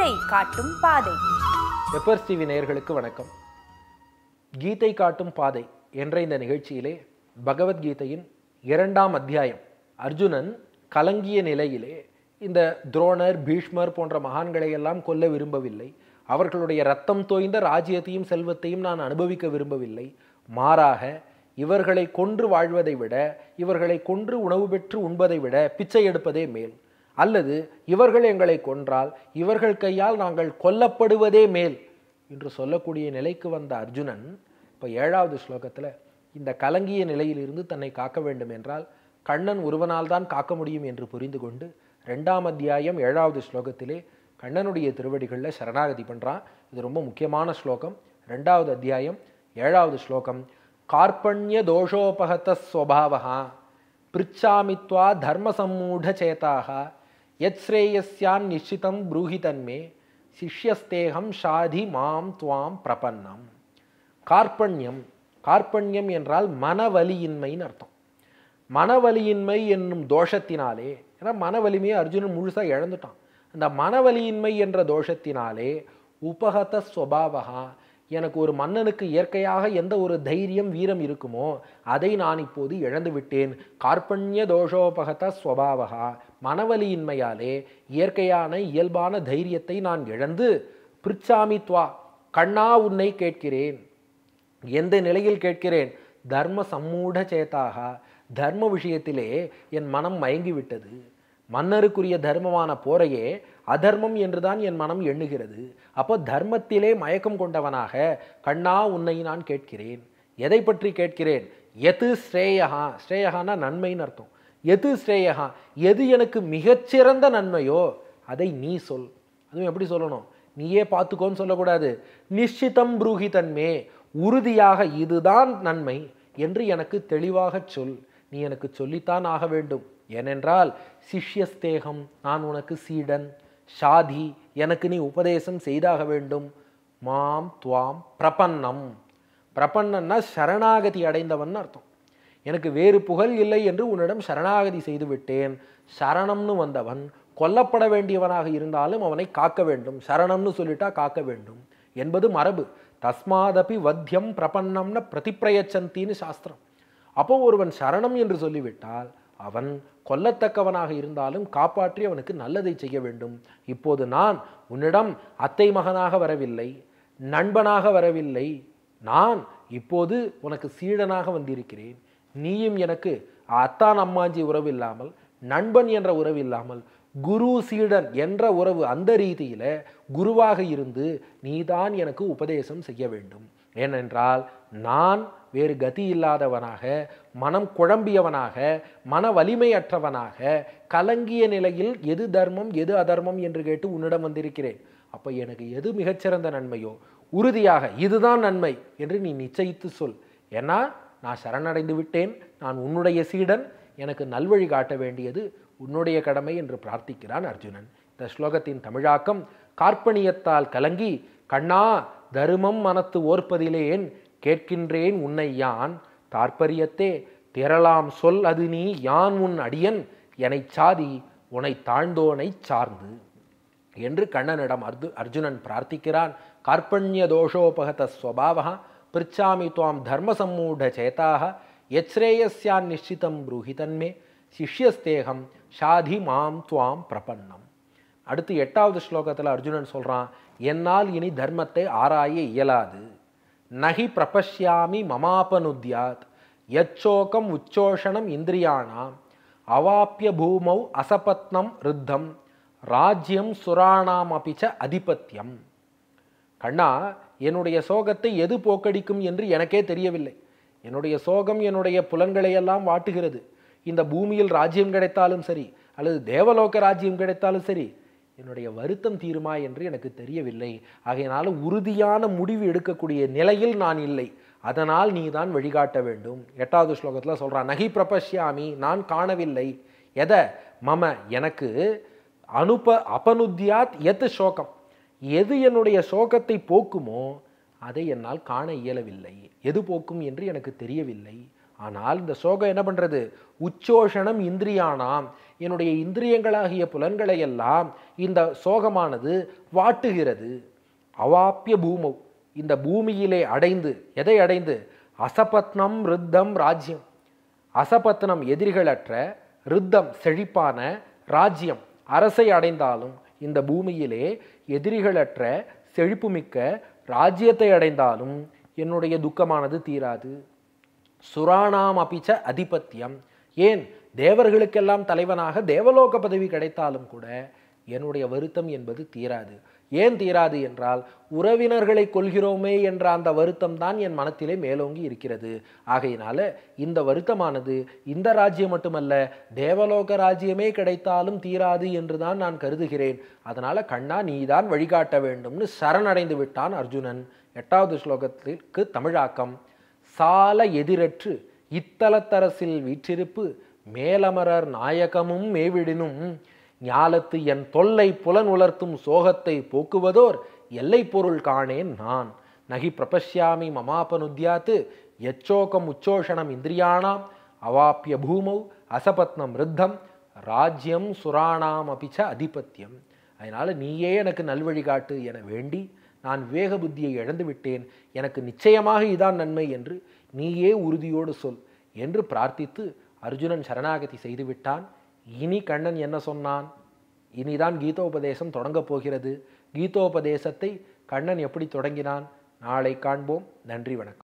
கீதை காட்டும் பாதை peppers TV நேயர்களுக்கு வணக்கம் கீதை காட்டும் பாதை என்ற இந்த நிகழ்ச்சியிலே பகவத்கீதையின் இரண்டாம் அத்தியாயம் அர்ஜுனன் கலங்கிய நிலையிலே இந்த துரோணர் பீஷ்மர் போன்ற மகான்களை எல்லாம் கொல்ல விரும்பவில்லை அவர்களுடைய ரத்தம் தோய்ந்த ராஜ்யத்தையும் செல்வத்தையும் நான் அனுபவிக்க விரும்பவில்லை மாறாக இவர்களை கொன்று வாழ்வதை விட இவர்களை கொன்று உணவு பெற்று உண்பதை விட பிச்சை எடுப்பதே மேல் அல்லது இவர்கள் எங்களை கொன்றால் இவர்கள் கையால் நாங்கள் கொல்லப்படுவதே மேல் என்று சொல்லக்கூடிய நிலைக்கு வந்த அர்ஜுனன் இப்போ ஏழாவது ஸ்லோகத்தில் இந்த கலங்கிய நிலையிலிருந்து தன்னை காக்க வேண்டும் என்றால் கண்ணன் ஒருவனால் தான் காக்க முடியும் என்று புரிந்து கொண்டு ரெண்டாம் அத்தியாயம் ஏழாவது ஸ்லோகத்திலே கண்ணனுடைய திருவடிகளில் சரணாகதி பண்ணுறான் இது ரொம்ப முக்கியமான ஸ்லோகம் ரெண்டாவது அத்தியாயம் ஏழாவது ஸ்லோகம் கார்பண்ய தோஷோபகத ஸ்வபாவகா பிரிச்சாமித்வா சேதாகா யத் நிச்சிதம் நிஷிதம் சிஷ்யஸ்தேகம் ஷாதி மாம் துவாம் பிரபன்னம் கார்பண்யம் கார்பண்யம் என்றால் மனவலியின்மைன்னு அர்த்தம் மனவலியின்மை என்னும் தோஷத்தினாலே ஏன்னா மனவலிமையை அர்ஜுனன் முழுசாக இழந்துட்டான் அந்த மனவலியின்மை என்ற தோஷத்தினாலே உபகத ஸ்வபாவகா எனக்கு ஒரு மன்னனுக்கு இயற்கையாக எந்த ஒரு தைரியம் வீரம் இருக்குமோ அதை நான் இப்போது இழந்து விட்டேன் கார்பண்ய தோஷோபகத ஸ்வபாவகா மனவலியின்மையாலே இயற்கையான இயல்பான தைரியத்தை நான் இழந்து பிரிச்சாமித்வா கண்ணா உன்னை கேட்கிறேன் எந்த நிலையில் கேட்கிறேன் தர்ம சம்மூட சேத்தாக தர்ம விஷயத்திலே என் மனம் மயங்கிவிட்டது மன்னருக்குரிய தர்மமான போரையே அதர்மம் என்றுதான் என் மனம் எண்ணுகிறது அப்போ தர்மத்திலே மயக்கம் கொண்டவனாக கண்ணா உன்னை நான் கேட்கிறேன் எதை பற்றி கேட்கிறேன் எது ஸ்ரேயகா ஸ்ரேயகான்னா நன்மைன்னு அர்த்தம் எது ஸ்ரேயகா எது எனக்கு மிகச்சிறந்த நன்மையோ அதை நீ சொல் அதுவும் எப்படி சொல்லணும் நீயே பார்த்துக்கோன்னு சொல்லக்கூடாது நிச்சிதம் புரூகி தன்மே உறுதியாக இதுதான் நன்மை என்று எனக்கு தெளிவாக சொல் நீ எனக்கு சொல்லித்தான் ஆக வேண்டும் ஏனென்றால் சிஷ்யஸ்தேகம் நான் உனக்கு சீடன் ஷாதி எனக்கு நீ உபதேசம் செய்தாக வேண்டும் மாம் துவாம் பிரபன்னம் பிரபன்னன்னா சரணாகதி அடைந்தவன் அர்த்தம் எனக்கு வேறு புகழ் இல்லை என்று உன்னிடம் சரணாகதி செய்து விட்டேன் சரணம்னு வந்தவன் கொல்லப்பட வேண்டியவனாக இருந்தாலும் அவனை காக்க வேண்டும் சரணம்னு சொல்லிட்டா காக்க வேண்டும் என்பது மரபு தஸ்மாதபி வத்தியம் பிரபன்னம்னு பிரதிப்பிரயச்சந்தின்னு சாஸ்திரம் அப்போ ஒருவன் சரணம் என்று சொல்லிவிட்டால் அவன் கொல்லத்தக்கவனாக இருந்தாலும் காப்பாற்றி அவனுக்கு நல்லதை செய்ய வேண்டும் இப்போது நான் உன்னிடம் அத்தை மகனாக வரவில்லை நண்பனாக வரவில்லை நான் இப்போது உனக்கு சீடனாக வந்திருக்கிறேன் நீயும் எனக்கு அத்தான் அம்மாஞ்சி உறவு இல்லாமல் நண்பன் என்ற உறவு இல்லாமல் குரு சீடன் என்ற உறவு அந்த ரீதியில் குருவாக இருந்து நீதான் எனக்கு உபதேசம் செய்ய வேண்டும் ஏனென்றால் நான் வேறு கதி இல்லாதவனாக மனம் குழம்பியவனாக மன வலிமையற்றவனாக கலங்கிய நிலையில் எது தர்மம் எது அதர்மம் என்று கேட்டு உன்னிடம் வந்திருக்கிறேன் அப்போ எனக்கு எது மிகச்சிறந்த நன்மையோ உறுதியாக இதுதான் நன்மை என்று நீ நிச்சயித்து சொல் ஏன்னா நான் சரணடைந்து விட்டேன் நான் உன்னுடைய சீடன் எனக்கு நல்வழி காட்ட வேண்டியது உன்னுடைய கடமை என்று பிரார்த்திக்கிறான் அர்ஜுனன் இந்த ஸ்லோகத்தின் தமிழாக்கம் கார்ப்பணியத்தால் கலங்கி கண்ணா தருமம் மனத்து ஓர்ப்பதிலேன் கேட்கின்றேன் உன்னை யான் தாற்பரியத்தே திரளாம் சொல் அது நீ யான் உன் அடியன் எனை சாதி உனை தாழ்ந்தோனை சார்ந்து என்று கண்ணனிடம் அர்ஜு அர்ஜுனன் பிரார்த்திக்கிறான் கார்பண்ய தோஷோபகத ஸ்வபாவகா பிரிச்சாமி துவாம் தர்மசம்மூடச்சேதாக யச்ரேயஸ்யான் நிச்சிதம் ப்ரூஹி தன்மே சிஷ்யஸ்தேகம் ஷாதி மாம் துவாம் பிரபன்னம் அடுத்து எட்டாவது ஸ்லோகத்தில் அர்ஜுனன் சொல்கிறான் என்னால் இனி தர்மத்தை ஆராய இயலாது நகி பிரபஷ்யாமி மமாபனுத்யாத் யச்சோகம் உச்சோஷணம் இந்திரியானாம் அவாப்பிய பூமௌ அசபத்னம் ருத்தம் ராஜ்யம் சுராணாம் அபிச்ச அதிபத்தியம் கண்ணா என்னுடைய சோகத்தை எது போக்கடிக்கும் என்று எனக்கே தெரியவில்லை என்னுடைய சோகம் என்னுடைய புலன்களையெல்லாம் வாட்டுகிறது இந்த பூமியில் ராஜ்யம் கிடைத்தாலும் சரி அல்லது தேவலோக ராஜ்யம் கிடைத்தாலும் சரி என்னுடைய வருத்தம் தீருமா என்று எனக்கு தெரியவில்லை ஆகையினால உறுதியான முடிவு எடுக்கக்கூடிய நிலையில் நான் இல்லை அதனால் நீ தான் வழிகாட்ட வேண்டும் எட்டாவது ஸ்லோகத்தில் சொல்கிறான் நகி பிரபஷ்யாமி நான் காணவில்லை எதை மம எனக்கு அனுப அபனுத்தியாத் எத்து சோகம் எது என்னுடைய சோகத்தை போக்குமோ அதை என்னால் காண இயலவில்லை எது போக்கும் என்று எனக்கு தெரியவில்லை ஆனால் இந்த சோகம் என்ன பண்ணுறது உச்சோஷனம் இந்திரியானாம் என்னுடைய இந்திரியங்களாகிய புலன்களை எல்லாம் இந்த சோகமானது வாட்டுகிறது அவாப்பிய பூம இந்த பூமியிலே அடைந்து எதை அடைந்து அசபத்னம் ரித்தம் ராஜ்யம் அசபத்னம் எதிரிகளற்ற ரித்தம் செழிப்பான ராஜ்யம் அரசை அடைந்தாலும் இந்த பூமியிலே எதிரிகளற்ற செழிப்புமிக்க ராஜ்யத்தை அடைந்தாலும் என்னுடைய துக்கமானது தீராது சுராணாம் அபிச்ச அதிபத்தியம் ஏன் தேவர்களுக்கெல்லாம் தலைவனாக தேவலோக பதவி கிடைத்தாலும் கூட என்னுடைய வருத்தம் என்பது தீராது ஏன் தீராது என்றால் உறவினர்களை கொள்கிறோமே என்ற அந்த வருத்தம் தான் என் மனத்திலே மேலோங்கி இருக்கிறது ஆகையினால இந்த வருத்தமானது இந்த ராஜ்யம் மட்டுமல்ல தேவலோக ராஜ்யமே கிடைத்தாலும் தீராது என்றுதான் நான் கருதுகிறேன் அதனால கண்ணா நீதான் வழிகாட்ட வேண்டும்னு சரணடைந்து விட்டான் அர்ஜுனன் எட்டாவது ஸ்லோகத்திற்கு தமிழாக்கம் சால எதிரற்று இத்தலத்தரசில் வீற்றிருப்பு மேலமரர் நாயகமும் மேவிடினும் ஞாலத்து என் தொல்லை புலன் உலர்த்தும் சோகத்தை போக்குவதோர் எல்லை பொருள் காணேன் நான் நகி பிரபஷ்யாமி மமாபனுத்யாத்து எச்சோகம் உச்சோஷணம் இந்திரியாணாம் அவாப்பிய பூமௌ அசபத்னம் ரித்தம் ராஜ்யம் சுராணாம் அபிச்ச அதிபத்தியம் அதனால் நீயே எனக்கு நல்வழி காட்டு என வேண்டி நான் விவேக புத்தியை இழந்து விட்டேன் எனக்கு நிச்சயமாக இதான் நன்மை என்று நீயே உறுதியோடு சொல் என்று பிரார்த்தித்து அர்ஜுனன் சரணாகதி செய்துவிட்டான் இனி கண்ணன் என்ன சொன்னான் இனிதான் கீதோபதேசம் தொடங்கப் போகிறது கீதோபதேசத்தை கண்ணன் எப்படி தொடங்கினான் நாளை காண்போம் நன்றி வணக்கம்